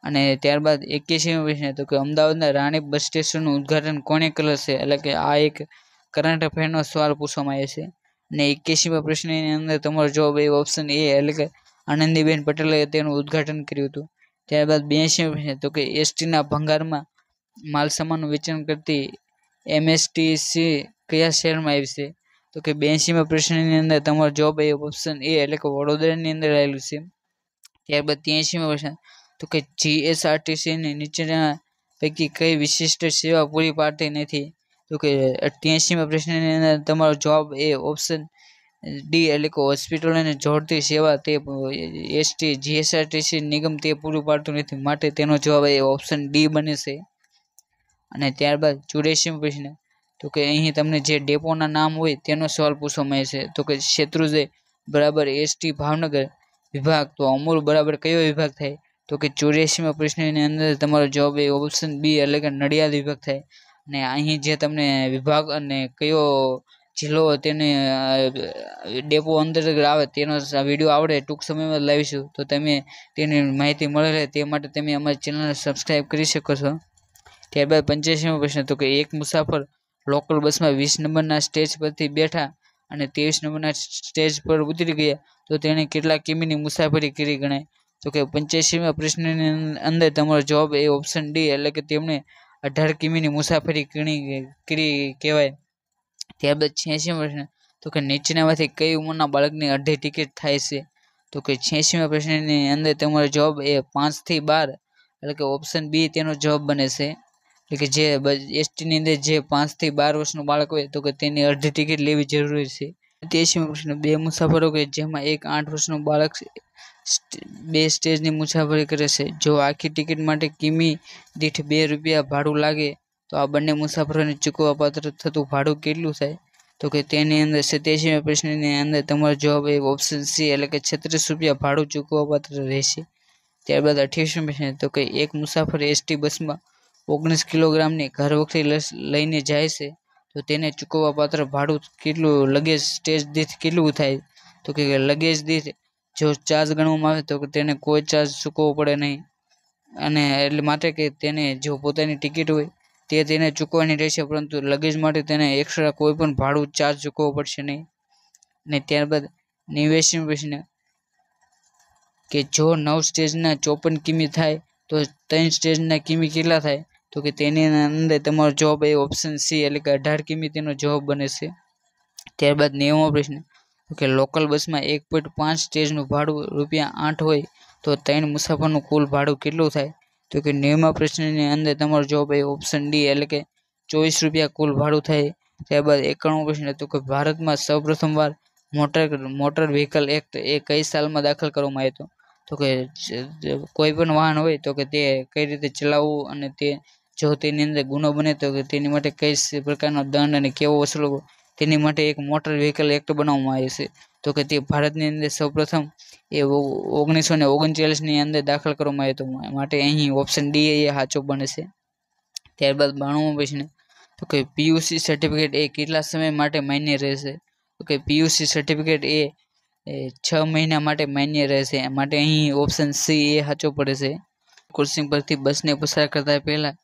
અને ત્યારબાદ એક્યાસી તો કે અમદાવાદના રાણી બસ સ્ટેશનનું ઉદઘાટન કોણે કરેલ છે એટલે કે આ એક કરંટ અફેરનો સવાલ પૂછવામાં આવ્યો છે અને એક્યાસીમાં પ્રશ્નની અંદર તમારો જવાબ એ ઓપ્શન એ એટલે કે આનંદીબેન પટેલે તેનું ઉદ્ઘાટન કર્યું હતું ત્યારબાદ બ્યાસી તો કે એસટીના ભંગારમાં માલસામાનનું વેચાણ કરતી એમએસટીસી કયા શહેરમાં આવી છે તો કે બ્યાસીમાં પ્રશ્નની અંદર તમારો જોબ એ ઓપ્શન એ એટલે કે વડોદરાની અંદર આવેલું છે ત્યારબાદ ત્યાસીમાં પ્રશ્ન તો કે જીએસઆરટીસીની નીચેના પૈકી કઈ વિશિષ્ટ સેવા પૂરી પાડતી નથી તો કે અઠ્યાસીમાં પ્રશ્નની અંદર તમારો જોબ એ ઓપ્શન ડી એટલે કે હોસ્પિટલોને જોડતી સેવા તે એસટી જીએસઆરટીસી નિગમ તે પૂરું પાડતું નથી માટે તેનો જવાબ એ ઓપ્શન ડી બને છે અને ત્યારબાદ ચુરેશી પ્રશ્ન તો કે અહીં તમને જે ડેપોના નામ હોય તેનો સવાલ પૂછવામાં આવે છે તો કે શેત્રુજય બરાબર એસટી ભાવનગર વિભાગ તો અમૂલ બરાબર કયો વિભાગ થાય તો કે ચોર્યાસીમાં પ્રશ્નની અંદર તમારો જવાબ એ ઓપ્શન બી એટલે કે નડિયાદ વિભાગ થાય અને અહીં જે તમને વિભાગ અને કયો જિલ્લો તેને ડેપો અંદર આવે તેનો વિડીયો આવડે ટૂંક સમયમાં લાવીશું તો તમે તેની માહિતી મળે રહે તે માટે તમે અમારી ચેનલને સબસ્ક્રાઈબ કરી શકો છો ત્યારબાદ પંચ્યાસીમો પ્રશ્ન તો કે એક મુસાફર લોકલ બસમાં વીસ નંબરના સ્ટેજ પરથી બેઠા અને ત્રેવીસ નંબરના સ્ટેજ પર ઉતરી ગયા તો તેણે કેટલા કિમીની મુસાફરી કરી ગણાય તો કે પંચ્યાસીમાં પ્રશ્નની અંદર તમારો જવાબ એ ઓપ્શન ડી એટલે કે તેમણે અઢાર કિમીની મુસાફરી કરી કરી કહેવાય ત્યારબાદ છ્યાસી પ્રશ્ન તો કે નીચેનામાંથી કઈ ઉંમરના બાળકની અડધી ટિકિટ થાય છે તો કે છ્યાસીમાં પ્રશ્નની અંદર તમારો જવાબ એ પાંચથી બાર એટલે કે ઓપ્શન બી તેનો જવાબ બને છે એટલે કે જે એસટીની અંદર જે પાંચથી બાર વર્ષનું બાળક હોય તો કે તેની અડધી ટિકિટ લેવી જરૂરી છે ત્યાસીમાં પ્રશ્ન બે મુસાફરો કે જેમાં એક આઠ વર્ષનું બાળક બે સ્ટેજની મુસાફરી કરે છે જો આખી ટિકિટ માટે કિમી દીઠ બે રૂપિયા ભાડું લાગે તો આ બંને મુસાફરોને ચૂકવવા પાત્ર થતું ભાડું કેટલું થાય તો કે તેની અંદર સત્યાસીમાં પ્રશ્નની અંદર તમારો જવાબ એ ઓપ્શન સી એટલે કે છત્રીસ રૂપિયા ભાડું ચૂકવવા પાત્ર રહેશે ત્યારબાદ અઠ્યાવીસમાં પ્રશ્ન તો કે એક મુસાફર એસટી બસમાં ઓગણીસ કિલોગ્રામની ઘર ઘરવખરી લઈને જાય છે તો તેને ચૂકવવા પાત્ર ભાડું કેટલું લગેજ સ્ટેજ દીઠ કેટલું થાય તો કે લગેજ દીઠ જો ચાર્જ ગણવામાં આવે તો તેને કોઈ ચાર્જ ચૂકવવો પડે નહીં અને એટલે માટે કે તેને જો પોતાની ટિકિટ હોય તે તેને ચૂકવવાની રહેશે પરંતુ લગેજ માટે તેને એક્સ્ટ્રા કોઈ પણ ભાડું ચાર્જ ચૂકવવો પડશે નહીં ને ત્યારબાદ નિવેશન પ્રશ્ન કે જો નવ સ્ટેજના ચોપન કિમી થાય તો ત્રણ સ્ટેજના કિમી કેટલા થાય તો કે તેની અંદર તમારો જવાબ એ ઓપ્શન સી એટલે કે અઢાર કિમી તેનો જવાબ બને છે ત્યારબાદ નેવમો પ્રશ્ન કે લોકલ બસમાં એક પોઈન્ટ પાંચ સ્ટેજનું ભાડું રૂપિયા આઠ હોય તો ત્રણ મુસાફરનું કુલ ભાડું કેટલું થાય તો કે નેવમાં પ્રશ્નની અંદર તમારો જવાબ એ ઓપ્શન ડી એટલે કે ચોવીસ રૂપિયા કુલ ભાડું થાય ત્યારબાદ એકાણું પ્રશ્ન તો કે ભારતમાં સૌપ્રથમવાર મોટર મોટર વ્હીકલ એક્ટ એ કઈ સાલમાં દાખલ કરવામાં આવ્યો તો કે કોઈ પણ વાહન હોય તો કે તે કઈ રીતે ચલાવવું અને તે જો તેની અંદર ગુનો બને તો કે તેની માટે કઈ પ્રકારનો દંડ અને કેવો વસૂલવો તેની માટે એક મોટર વ્હીકલ એક્ટ બનાવવામાં આવ્યો છે તો કે તે ભારતની અંદર સૌપ્રથમ એ ઓગણીસો ને ઓગણચાલીસની અંદર દાખલ કરવામાં આવ્યો હતો માટે અહીં ઓપ્શન ડી એ સાચો બનશે ત્યારબાદ બાણું પ્રશ્ન તો કે પીયુસી સર્ટિફિકેટ એ કેટલા સમય માટે માન્ય રહેશે તો કે પીયુસી સર્ટિફિકેટ એ છ મહિના માટે માન્ય રહેશે માટે અહીં ઓપ્શન સી એ સાચો પડશે ક્રોસિંગ પરથી બસને પસાર કરતા પહેલાં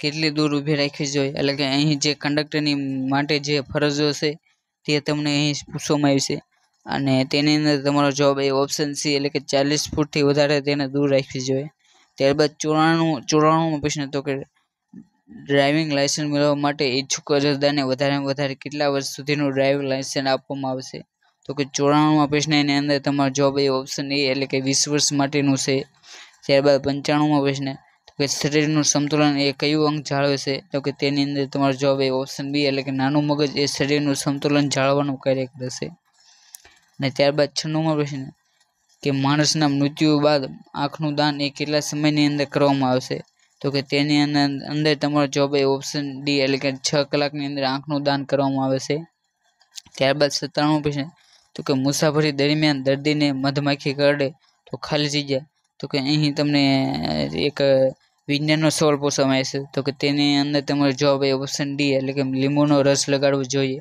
કેટલી દૂર ઊભી રાખવી જોઈએ એટલે કે અહીં જે કંડક્ટરની માટે જે ફરજો છે તે તમને અહીં પૂછવામાં આવી છે અને તેની અંદર તમારો જવાબ એ ઓપ્શન સી એટલે કે ચાલીસ ફૂટથી વધારે તેને દૂર રાખવી જોઈએ ત્યારબાદ ચોરાણું ચોરાણુંમાં પ્રશ્ન તો કે ડ્રાઇવિંગ લાયસન્સ મેળવવા માટે ઈચ્છુક અરજદારને વધારેમાં વધારે કેટલા વર્ષ સુધીનું ડ્રાઇવિંગ લાયસન્સ આપવામાં આવશે તો કે ચોરાણુંમાં પ્રશ્ન એની અંદર તમારો જવાબ એ ઓપ્શન એ એટલે કે વીસ વર્ષ માટેનું છે ત્યારબાદ પંચાણુંમાં પ્રશ્ન તો કે શરીરનું સંતુલન એ કયું અંગ જાળવે છે તો કે તેની અંદર તમારો જવાબ એ ઓપ્શન બી એટલે કે નાનું મગજ એ શરીરનું સંતુલન જાળવવાનું કાર્ય કરે છે અને ત્યારબાદ છન્નુમાં પ્રશ્ન કે માણસના મૃત્યુ બાદ આંખનું દાન એ કેટલા સમયની અંદર કરવામાં આવશે તો કે તેની અંદર તમારો જવાબ એ ઓપ્શન ડી એટલે કે છ કલાકની અંદર આંખનું દાન કરવામાં આવે છે ત્યારબાદ સત્તાણું પ્રશ્ન તો કે મુસાફરી દરમિયાન દર્દીને મધમાખી કરડે તો ખાલી જઈ જાય તો કે અહીં તમને એક વિજ્ઞાનનો સવાલ પૂછવામાં છે તો કે તેની અંદર તમારો જવાબ એ ઓપ્શન ડી એટલે કે લીંબુનો રસ લગાડવો જોઈએ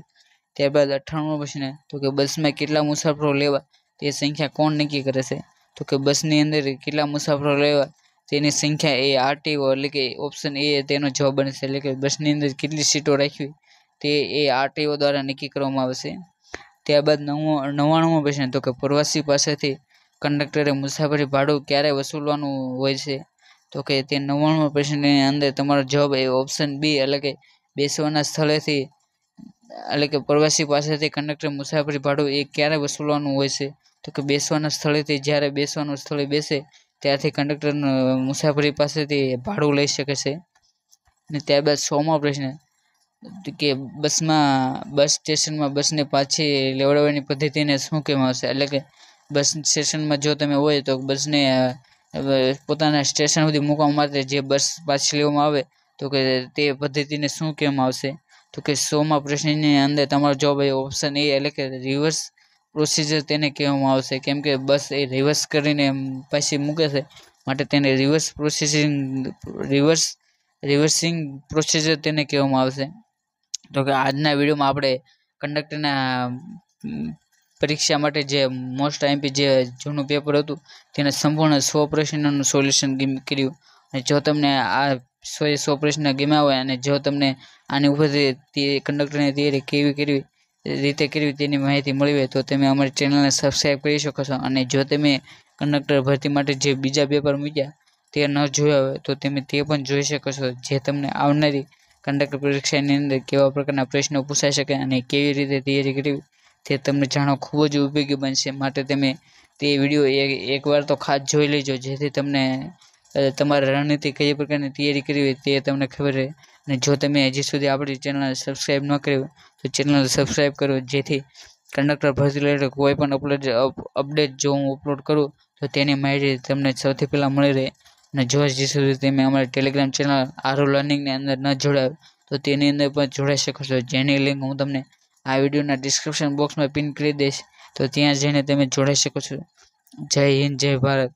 ત્યારબાદ અઠ્ઠાણું પ્રશ્ન તો કે બસમાં કેટલા મુસાફરો લેવા તે સંખ્યા કોણ નક્કી કરે છે તો કે બસની અંદર કેટલા મુસાફરો લેવા તેની સંખ્યા એ આરટીઓ એટલે કે ઓપ્શન એ તેનો જવાબ છે એટલે કે બસની અંદર કેટલી સીટો રાખવી તે એ આરટીઓ દ્વારા નક્કી કરવામાં આવશે છે ત્યારબાદ નવો નવ્વાણુંમો પ્રશ્ન તો કે પ્રવાસી પાસેથી કંડક્ટરે મુસાફરી ભાડું ક્યારે વસૂલવાનું હોય છે તો કે તે નવ્વાણું પ્રશ્નની અંદર તમારો જવાબ એ ઓપ્શન બી એટલે કે બેસવાના સ્થળેથી એટલે કે પ્રવાસી પાસેથી કંડક્ટર મુસાફરી ભાડું એ ક્યારે વસૂલવાનું હોય છે તો કે બેસવાના સ્થળેથી જ્યારે બેસવાનું સ્થળે બેસે ત્યારથી કંડક્ટર મુસાફરી પાસેથી ભાડું લઈ શકે છે અને ત્યારબાદ સોમો પ્રશ્ન કે બસમાં બસ સ્ટેશનમાં બસને પાછી લેવડાવવાની પદ્ધતિને શું કહેવામાં આવશે એટલે કે બસ સ્ટેશનમાં જો તમે હોય તો બસને પોતાના સ્ટેશન સુધી મૂકવા માટે જે બસ પાછી લેવામાં આવે તો કે તે પદ્ધતિને શું કહેવામાં આવશે તો કે સોમાં પ્રશ્નની અંદર તમારો જવાબ એ ઓપ્શન એ એટલે કે રિવર્સ પ્રોસીજર તેને કહેવામાં આવશે કેમ કે બસ એ રિવર્સ કરીને પાછી મૂકે છે માટે તેને reverse processing reverse reversing procedure તેને કહેવામાં આવશે તો કે આજના વિડીયોમાં આપણે કંડક્ટરના પરીક્ષા માટે જે મોસ્ટ આઈમ્પી જે જૂનું પેપર હતું તેને સંપૂર્ણ સો પ્રશ્નોનું સોલ્યુશન કર્યું અને જો તમને આ સો એ સો પ્રશ્ન ગમ્યા હોય અને જો તમને આની ઉપરથી કંડક્ટરની તૈયારી કેવી કરવી રીતે કરવી તેની માહિતી મળી હોય તો તમે અમારી ચેનલને સબસ્ક્રાઈબ કરી શકો છો અને જો તમે કંડક્ટર ભરતી માટે જે બીજા પેપર મૂક્યા તે ન જોયા હોય તો તમે તે પણ જોઈ શકો છો જે તમને આવનારી કંડક્ટર પરીક્ષાની અંદર કેવા પ્રકારના પ્રશ્નો પૂછાઈ શકે અને કેવી રીતે તૈયારી કરવી તે તમને જાણવા ખૂબ જ ઉપયોગી બનશે માટે તમે તે વિડીયો એકવાર તો ખાસ જોઈ લેજો જેથી તમને તમારે રણનીતિ કઈ પ્રકારની તૈયારી કરવી તે તમને ખબર રહે અને જો તમે હજી સુધી આપણી ચેનલને સબસ્ક્રાઈબ ન કરી તો ચેનલને સબસ્ક્રાઈબ કરો જેથી કંડક્ટર ભરતી રિલેટેડ કોઈ પણ અપલોડ અપડેટ જો હું અપલોડ કરું તો તેની માહિતી તમને સૌથી પહેલાં મળી રહે અને જો હજી સુધી તમે અમારી ટેલિગ્રામ ચેનલ આરો લર્નિંગની અંદર ન જોડાયો તો તેની અંદર પણ જોડાઈ શકો છો જેની લિંક હું તમને આ વિડીયોના ડિસ્ક્રિપ્શન બોક્સમાં પિન કરી દઈશ તો ત્યાં જઈને તમે જોડાઈ શકો છો જય હિન્દ જય ભારત